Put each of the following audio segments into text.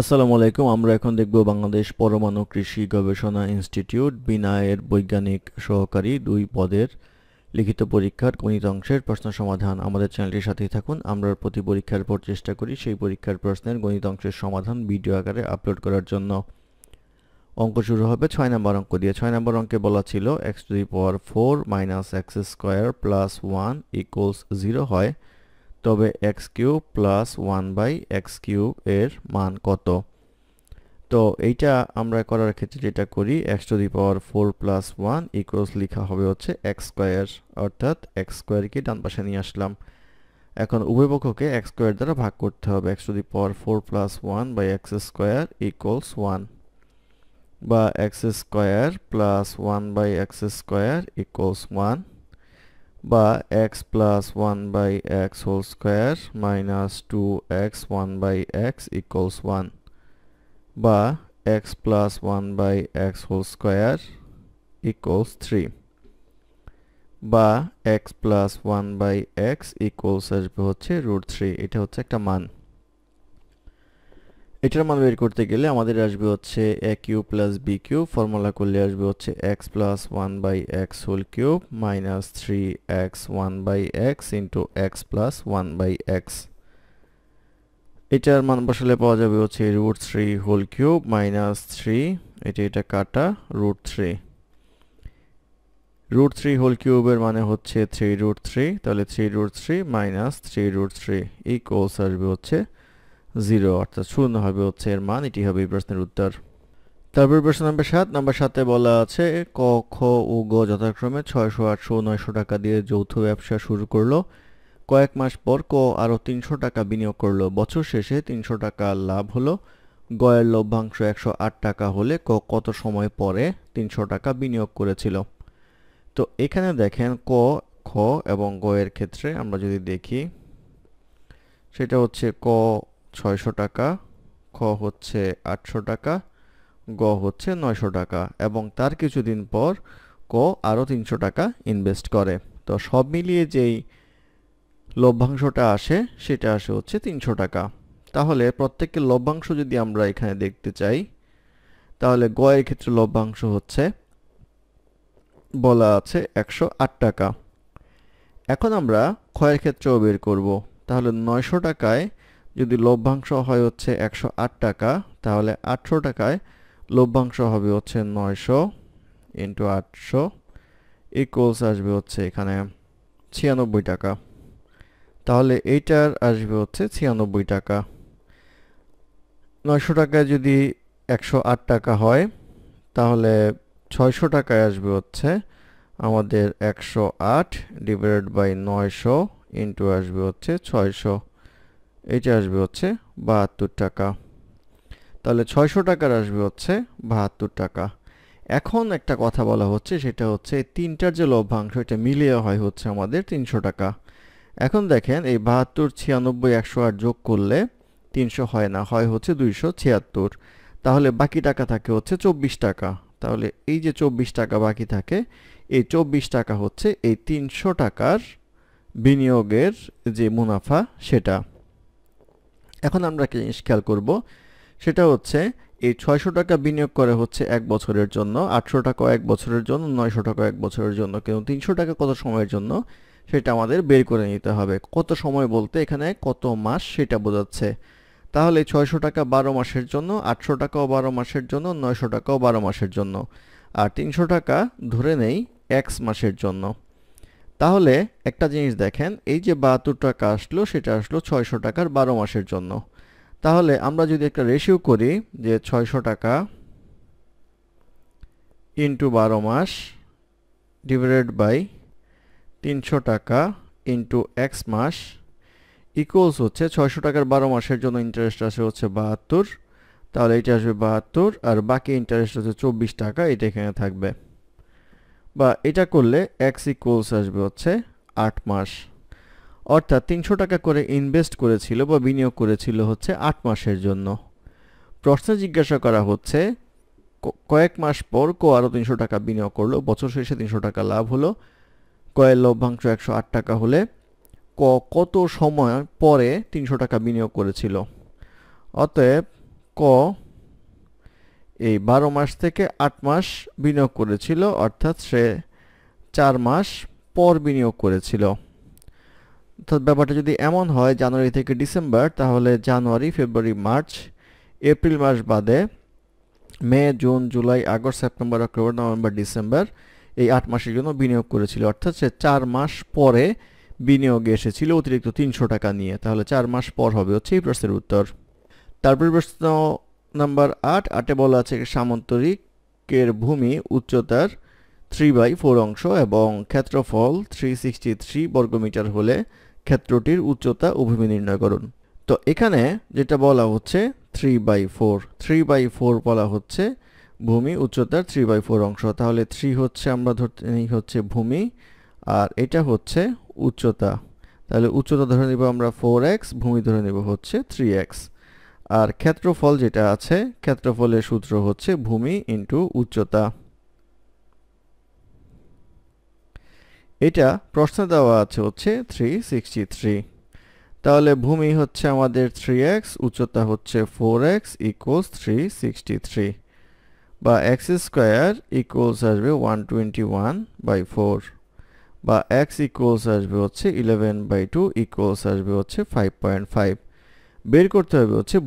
আসসালামু আলাইকুম আমরা এখন দেখব বাংলাদেশ পরমাণু কৃষি গবেষণা ইনস্টিটিউট বিনায়ের বৈজ্ঞানিক সহকারী দুই পদের লিখিত পরীক্ষার গণিত অংশের প্রশ্ন সমাধান আমাদের চ্যানেলটির সাথেই থাকুন আমরা প্রতি পরীক্ষার পর চেষ্টা করি সেই পরীক্ষার প্রশ্নের গণিত অংশের সমাধান ভিডিও আকারে আপলোড করার জন্য অঙ্ক শুরু হবে ছয় নম্বর অঙ্ক দিয়ে ছয় নম্বর অঙ্কে বলা ছিল x to the power four minus x square plus one equals zero হয় তবে x cube plus one by x cube এর মান কত তো এইটা আমরা করার ক্ষেত্রে যেটা করি x to the power four plus one equals লেখা হবে হচ্ছে এক্স স্কোয়ার অর্থাৎ এক্স স্কোয়ারকে ডান পাশে নিয়ে আসলাম এখন উভয় পক্ষকে এক্স স্কোয়ার দ্বারা ভাগ করতে হবে x to the power four plus one by x square equals one বা x square plus one by x square equals one বা x plus one by x whole square minus two x one by x equals one বা x plus one by x whole square equals three বা x plus one by x equals আসবে হচ্ছে root three এটা হচ্ছে একটা মান এটার মান বের করতে গেলে আমাদের আসবে হচ্ছে a cube plus b cube formula করলে আসবে হচ্ছে x plus one by x whole cube minus three x one by x into x plus one by x এটার মান বসালে পাওয়া যাবে হচ্ছে root three whole cube minus three এটা এটা কাটা root three root three whole কিউবের মানে হচ্ছে থ্রি রুট থ্রি তাহলে three root three minus three root three equals আসবে হচ্ছে জিরো অর্থাৎ শূন্য হবে হচ্ছে এর মান এটি হবে এই প্রশ্নের উত্তর তারপর প্রশ্ন নম্বর সাত নম্বর সাতে বলা আছে ক খ ও গ যথাক্রমে ছয়শো আটশো নয়শো টাকা দিয়ে যৌথ ব্যবসা শুরু করলো কয়েক মাস পর ক আরও তিনশো টাকা বিনিয়োগ করলো বছর শেষে তিনশো টাকা লাভ হলো গয়ের লভ্যাংশ একশো আট টাকা হলে ক কত সময় পরে তিনশো টাকা বিনিয়োগ করেছিল তো এখানে দেখেন ক খ এবং গয়ের ক্ষেত্রে আমরা যদি দেখি সেটা হচ্ছে ক ছয়শো টাকা খ হচ্ছে আটশো টাকা গ হচ্ছে নয়শো টাকা এবং তার কিছুদিন পর ক আরও তিনশো টাকা ইনভেস্ট করে তো সব মিলিয়ে যেই লভ্যাংশটা আসে সেটা আসে হচ্ছে তিনশো টাকা তাহলে প্রত্যেককে লভ্যাংশ যদি আমরা এখানে দেখতে চাই তাহলে গয়ের ক্ষেত্রে লভ্যাংশ হচ্ছে বলা আছে একশো আট টাকা এখন আমরা ক্ষয়ের ক্ষেত্রেও বের করব তাহলে নয়শো টাকায় যদি লভ্যাংশ হয় হচ্ছে একশো টাকা তাহলে আটশো টাকায় লভ্যাংশ হবে হচ্ছে নয়শো ইন্টু আটশো ইকুয়ালস আসবে হচ্ছে এখানে ছিয়ানব্বই টাকা তাহলে এইটার আসবে হচ্ছে ছিয়ানব্বই টাকা নয়শো টাকায় যদি একশো টাকা হয় তাহলে ছয়শো টাকায় আসবে হচ্ছে আমাদের একশো আট ডিভাইডেড বাই নয়শো ইন্টু আসবে হচ্ছে ছয়শো এটা আসবে হচ্ছে বাহাত্তর টাকা তাহলে ছয়শো টাকার আসবে হচ্ছে বাহাত্তর টাকা এখন একটা কথা বলা হচ্ছে সেটা হচ্ছে তিনটার যে লভ্যাংশ এটা মিলিয়ে হয় হচ্ছে আমাদের তিনশো টাকা এখন দেখেন এই বাহাত্তর ছিয়ানব্বই একশো আট যোগ করলে তিনশো হয় না হয় হচ্ছে দুইশো ছিয়াত্তর তাহলে বাকি টাকা থাকে হচ্ছে চব্বিশ টাকা তাহলে এই যে চব্বিশ টাকা বাকি থাকে এই চব্বিশ টাকা হচ্ছে এই তিনশো টাকার বিনিয়োগের যে মুনাফা সেটা এখন আমরা একটা জিনিস খেয়াল করবো সেটা হচ্ছে এই ছয়শো টাকা বিনিয়োগ করে হচ্ছে এক বছরের জন্য আটশো টাকা এক বছরের জন্য নয়শো টাকা এক বছরের জন্য কিন্তু তিনশো টাকা কত সময়ের জন্য সেটা আমাদের বের করে নিতে হবে কত সময় বলতে এখানে কত মাস সেটা বোঝাচ্ছে তাহলে ছয়শো টাকা বারো মাসের জন্য আটশো টাকাও বারো মাসের জন্য নয়শো টাকাও বারো মাসের জন্য আর তিনশো টাকা ধরে নেই এক্স মাসের জন্য তাহলে একটা জিনিস দেখেন এই যে বাহাত্তর টাকা আসলো সেটা আসলো ছয়শো টাকার বারো মাসের জন্য তাহলে আমরা যদি একটা রেশিও করি যে ছয়শো টাকা ইন্টু বারো মাস ডিভাইডেড বাই তিনশো টাকা ইন্টু এক্স মাস ইকুয়ালস হচ্ছে ছয়শো টাকার বারো মাসের জন্য ইন্টারেস্ট আসে হচ্ছে বাহাত্তর তাহলে এটা আসবে বাহাত্তর আর বাকি ইন্টারেস্ট হচ্ছে চব্বিশ টাকা এটা এখানে থাকবে বা এটা করলে এক্স ইকুয়ালস আসবে হচ্ছে আট মাস অর্থাৎ তিনশো টাকা করে ইনভেস্ট করেছিল বা বিনিয়োগ করেছিল হচ্ছে আট মাসের জন্য প্রশ্নে জিজ্ঞাসা করা হচ্ছে কয়েক মাস পর কো আরও তিনশো টাকা বিনিয়োগ করলো বছর শেষে তিনশো টাকা লাভ হলো কয়ের লভ্যাংশ একশো আট টাকা হলে ক কত সময় পরে তিনশো টাকা বিনিয়োগ করেছিল অতএব ক এই বারো মাস থেকে আট মাস বিনিয়োগ করেছিল অর্থাৎ সে চার মাস পর বিনিয়োগ করেছিল অর্থাৎ ব্যাপারটা যদি এমন হয় জানুয়ারি থেকে ডিসেম্বর তাহলে জানুয়ারি ফেব্রুয়ারি মার্চ এপ্রিল মাস বাদে May June July August September October November December এই আট মাসের জন্য বিনিয়োগ করেছিল অর্থাৎ সে চার মাস পরে বিনিয়োগে এসেছিল অতিরিক্ত তিনশো টাকা নিয়ে তাহলে চার মাস পর হবে হচ্ছে এই প্রশ্নের উত্তর তারপর প্রশ্ন নাম্বার আট আটে বলা আছে সামন্তরিকের ভূমি উচ্চতার থ্রি বাই ফোর অংশ এবং ক্ষেত্রফল থ্রি সিক্সটি থ্রি বর্গমিটার হলে ক্ষেত্রটির উচ্চতা ও ভূমি নির্ণয় করুন তো এখানে যেটা বলা হচ্ছে three by four three by four বলা হচ্ছে ভূমি উচ্চতার থ্রি বাই ফোর অংশ তাহলে থ্রি হচ্ছে আমরা ধরতে নিই হচ্ছে ভূমি আর এটা হচ্ছে উচ্চতা তাহলে উচ্চতা ধরে নেব আমরা ফোর এক্স ভূমি ধরে নেব হচ্ছে থ্রি এক্স আর ক্ষেত্রফল যেটা আছে ক্ষেত্রফলের সূত্র হচ্ছে ভূমি ইন্টু উচ্চতা এটা প্রশ্ন দেওয়া আছে হচ্ছে থ্রি সিক্সটি থ্রি তাহলে ভূমি হচ্ছে আমাদের থ্রি এক্স উচ্চতা হচ্ছে four x equals three sixty three বা এক্স স্কোয়ার ইকুয়ালস আসবে one twenty one by four বা এক্স ইকুয়ালস আসবে হচ্ছে ইলেভেন বাই টু ইকুয়ালস আসবে হচ্ছে ফাইভ পয়েন্ট ফাইভ বের করতে হবে হচ্ছে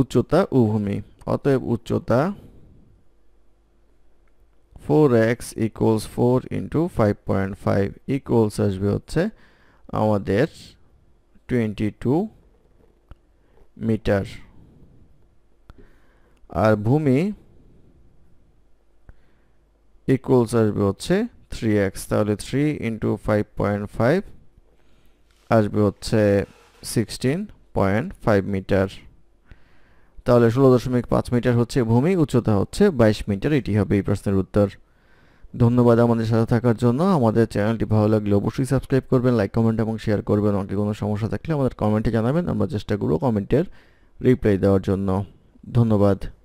উচ্চতা ও ভূমি অতএব উচ্চতা four x equals four into five point five equals আসবে হচ্ছে আমাদের টোয়েন্টি টু মিটার আর ভূমি ইকুয়ালস আসবে হচ্ছে থ্রি এক্স তাহলে three into five point five আসবে হচ্ছে সিক্সটিন পয়েন্ট ফাইভ মিটার তাহলে ষোলো দশমিক পাঁচ মিটার হচ্ছে ভূমি উচ্চতা হচ্ছে বাইশ মিটার এটি হবে এই প্রশ্নের উত্তর ধন্যবাদ আমাদের সাথে থাকার জন্য আমাদের চ্যানেলটি ভালো লাগলে অবশ্যই সাবস্ক্রাইব করবেন লাইক কমেন্ট এবং শেয়ার করবেন অনেক কোনো সমস্যা থাকলে আমাদের কমেন্টে জানাবেন আমরা চেষ্টা করবো কমেন্টের রিপ্লাই দেওয়ার জন্য ধন্যবাদ